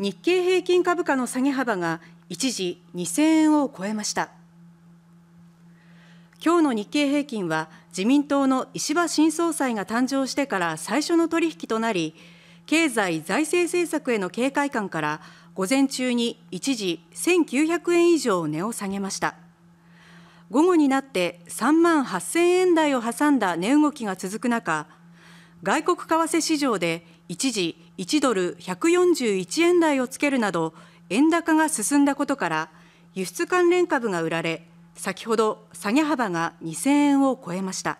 日経平均株価の下げ幅が一時2000円を超えました今日の日経平均は自民党の石破新総裁が誕生してから最初の取引となり経済財政政策への警戒感から午前中に一時1900円以上値を下げました午後になって3万8000円台を挟んだ値動きが続く中外国為替市場で一時1ドル141円台をつけるなど円高が進んだことから輸出関連株が売られ先ほど下げ幅が2000円を超えました